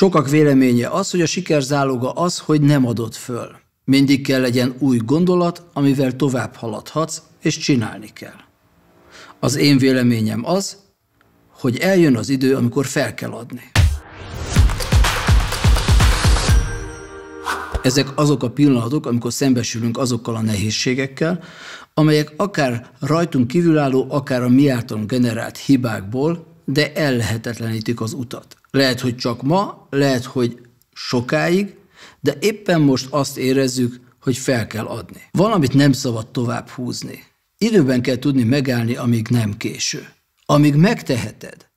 Sokak véleménye az, hogy a siker záloga az, hogy nem adod föl. Mindig kell legyen új gondolat, amivel tovább haladhatsz, és csinálni kell. Az én véleményem az, hogy eljön az idő, amikor fel kell adni. Ezek azok a pillanatok, amikor szembesülünk azokkal a nehézségekkel, amelyek akár rajtunk kívülálló, akár a mi általunk generált hibákból, de ellehetetlenítik az utat. Lehet, hogy csak ma, lehet, hogy sokáig, de éppen most azt érezzük, hogy fel kell adni. Valamit nem szabad tovább húzni. Időben kell tudni megállni, amíg nem késő. Amíg megteheted,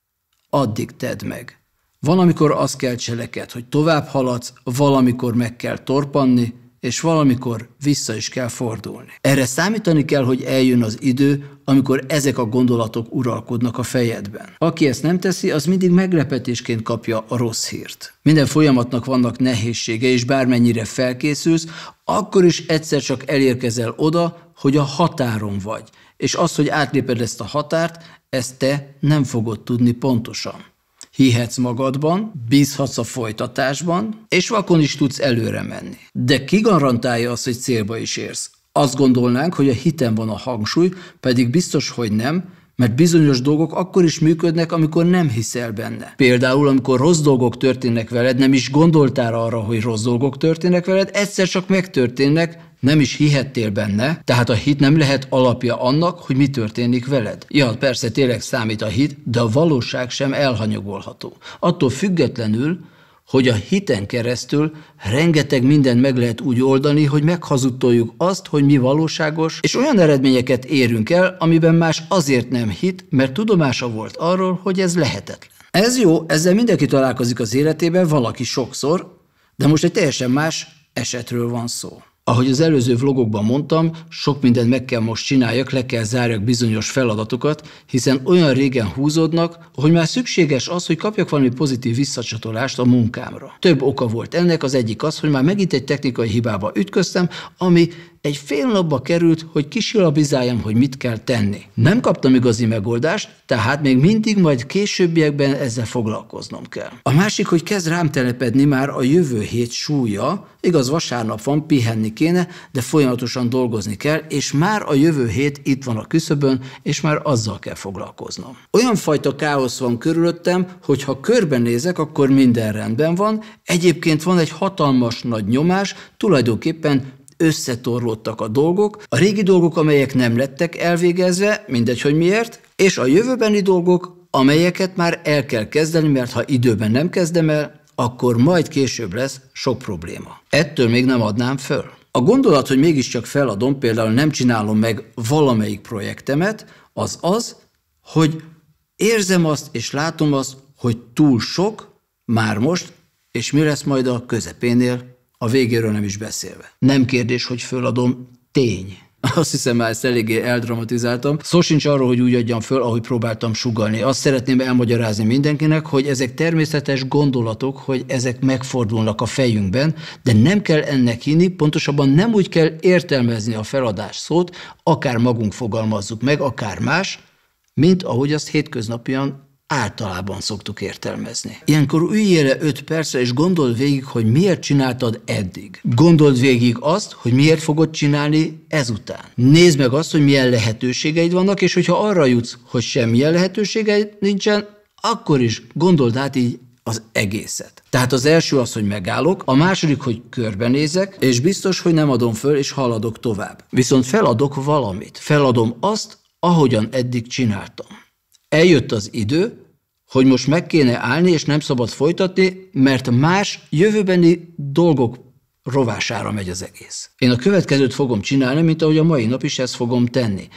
addig tedd meg. Valamikor azt kell cseleked, hogy tovább haladsz, valamikor meg kell torpanni, és valamikor vissza is kell fordulni. Erre számítani kell, hogy eljön az idő, amikor ezek a gondolatok uralkodnak a fejedben. Aki ezt nem teszi, az mindig meglepetésként kapja a rossz hírt. Minden folyamatnak vannak nehézsége, és bármennyire felkészülsz, akkor is egyszer csak elérkezel oda, hogy a határon vagy. És az, hogy átléped ezt a határt, ezt te nem fogod tudni pontosan hihetsz magadban, bízhatsz a folytatásban, és vakon is tudsz előre menni. De ki garantálja azt, hogy célba is érsz? Azt gondolnánk, hogy a hiten van a hangsúly, pedig biztos, hogy nem, mert bizonyos dolgok akkor is működnek, amikor nem hiszel benne. Például, amikor rossz dolgok történnek veled, nem is gondoltál arra, hogy rossz dolgok történnek veled, egyszer csak megtörténnek, nem is hihettél benne, tehát a hit nem lehet alapja annak, hogy mi történik veled. Ja, persze tényleg számít a hit, de a valóság sem elhanyagolható. Attól függetlenül, hogy a hiten keresztül rengeteg mindent meg lehet úgy oldani, hogy meghazudtoljuk azt, hogy mi valóságos, és olyan eredményeket érünk el, amiben más azért nem hit, mert tudomása volt arról, hogy ez lehetetlen. Ez jó, ezzel mindenki találkozik az életében, valaki sokszor, de most egy teljesen más esetről van szó. Ahogy az előző vlogokban mondtam, sok mindent meg kell most csináljak, le kell zárjak bizonyos feladatokat, hiszen olyan régen húzódnak, hogy már szükséges az, hogy kapjak valami pozitív visszacsatolást a munkámra. Több oka volt ennek, az egyik az, hogy már megint egy technikai hibába ütköztem, ami egy fél napba került, hogy kisilabizáljam, hogy mit kell tenni. Nem kaptam igazi megoldást, tehát még mindig majd későbbiekben ezzel foglalkoznom kell. A másik, hogy kezd rám telepedni már a jövő hét súlya, igaz vasárnap van, pihenni kéne, de folyamatosan dolgozni kell, és már a jövő hét itt van a küszöbön, és már azzal kell foglalkoznom. Olyan fajta káosz van körülöttem, hogy ha körbenézek, akkor minden rendben van, egyébként van egy hatalmas nagy nyomás, tulajdonképpen összetorlódtak a dolgok, a régi dolgok, amelyek nem lettek elvégezve, mindegy, hogy miért, és a jövőbeni dolgok, amelyeket már el kell kezdeni, mert ha időben nem kezdem el, akkor majd később lesz sok probléma. Ettől még nem adnám föl. A gondolat, hogy mégiscsak feladom, például nem csinálom meg valamelyik projektemet, az az, hogy érzem azt és látom azt, hogy túl sok, már most, és mi lesz majd a közepénél, a végéről nem is beszélve. Nem kérdés, hogy föladom, tény. Azt hiszem már ezt eléggé eldramatizáltam. Szó sincs arról, hogy úgy adjam föl, ahogy próbáltam sugalni. Azt szeretném elmagyarázni mindenkinek, hogy ezek természetes gondolatok, hogy ezek megfordulnak a fejünkben, de nem kell ennek hinni, pontosabban nem úgy kell értelmezni a feladás szót, akár magunk fogalmazzuk meg, akár más, mint ahogy azt hétköznapian általában szoktuk értelmezni. Ilyenkor üljél le 5 percre, és gondold végig, hogy miért csináltad eddig. Gondold végig azt, hogy miért fogod csinálni ezután. Nézd meg azt, hogy milyen lehetőségeid vannak, és hogyha arra jutsz, hogy semmilyen lehetőségeid nincsen, akkor is gondold át így az egészet. Tehát az első az, hogy megállok, a második, hogy körbenézek, és biztos, hogy nem adom föl, és haladok tovább. Viszont feladok valamit. Feladom azt, ahogyan eddig csináltam eljött az idő, hogy most meg kéne állni, és nem szabad folytatni, mert más jövőbeni dolgok rovására megy az egész. Én a következőt fogom csinálni, mint ahogy a mai nap is ezt fogom tenni.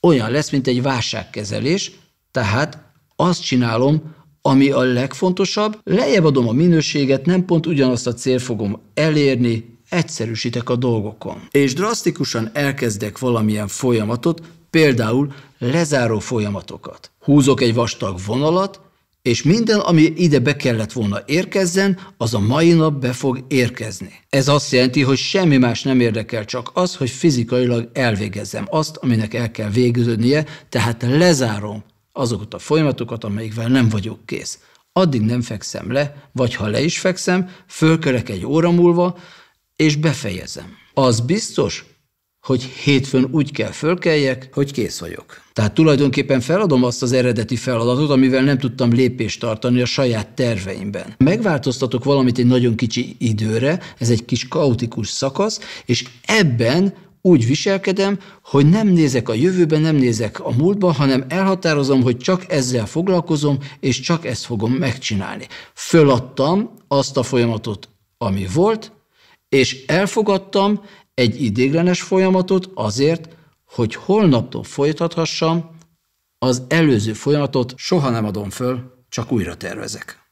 Olyan lesz, mint egy válságkezelés, tehát azt csinálom, ami a legfontosabb, lejjebb adom a minőséget, nem pont ugyanazt a cél fogom elérni, egyszerűsítek a dolgokon. És drasztikusan elkezdek valamilyen folyamatot, például lezáró folyamatokat húzok egy vastag vonalat, és minden, ami ide be kellett volna érkezzen, az a mai nap be fog érkezni. Ez azt jelenti, hogy semmi más nem érdekel, csak az, hogy fizikailag elvégezzem azt, aminek el kell végződnie, tehát lezárom azokat a folyamatokat, amelyikvel nem vagyok kész. Addig nem fekszem le, vagy ha le is fekszem, fölkelek egy óra múlva, és befejezem. Az biztos, hogy hétfőn úgy kell fölkeljek, hogy kész vagyok. Tehát tulajdonképpen feladom azt az eredeti feladatot, amivel nem tudtam lépést tartani a saját terveimben. Megváltoztatok valamit egy nagyon kicsi időre, ez egy kis kaotikus szakasz, és ebben úgy viselkedem, hogy nem nézek a jövőbe, nem nézek a múltba, hanem elhatározom, hogy csak ezzel foglalkozom, és csak ezt fogom megcsinálni. Föladtam azt a folyamatot, ami volt, és elfogadtam egy idéglenes folyamatot azért, hogy holnaptól folytathassam, az előző folyamatot soha nem adom föl, csak újra tervezek.